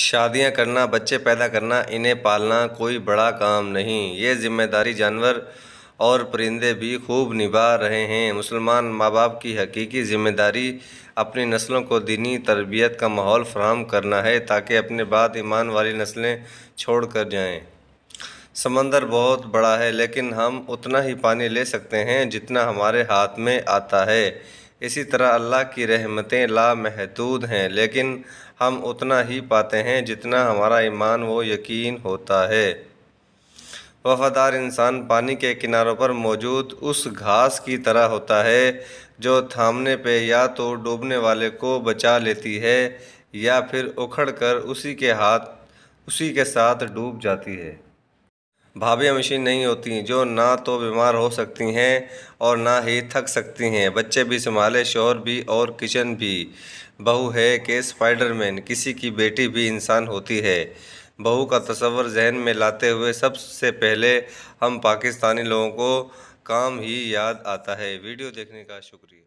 शादियां करना बच्चे पैदा करना इन्हें पालना कोई बड़ा काम नहीं ये ज़िम्मेदारी जानवर और परिंदे भी खूब निभा रहे हैं मुसलमान माँ बाप की हकीकी ज़िम्मेदारी अपनी नस्लों को दीनी तरबियत का माहौल फ्राहम करना है ताकि अपने बाद ईमान वाली नस्लें छोड़ कर जाएँ समंदर बहुत बड़ा है लेकिन हम उतना ही पानी ले सकते हैं जितना हमारे हाथ में आता है इसी तरह अल्लाह की रहमतें लामहदूद हैं लेकिन हम उतना ही पाते हैं जितना हमारा ईमान व यकीन होता है वफ़ादार इंसान पानी के किनारों पर मौजूद उस घास की तरह होता है जो थामने पे या तो डूबने वाले को बचा लेती है या फिर उखड़ कर उसी के हाथ उसी के साथ डूब जाती है भाभी मशीन नहीं होती जो ना तो बीमार हो सकती हैं और ना ही थक सकती हैं बच्चे भी संभाले शोर भी और किचन भी बहू है कि स्पाइडरमैन किसी की बेटी भी इंसान होती है बहू का तस्वर जहन में लाते हुए सबसे पहले हम पाकिस्तानी लोगों को काम ही याद आता है वीडियो देखने का शुक्रिया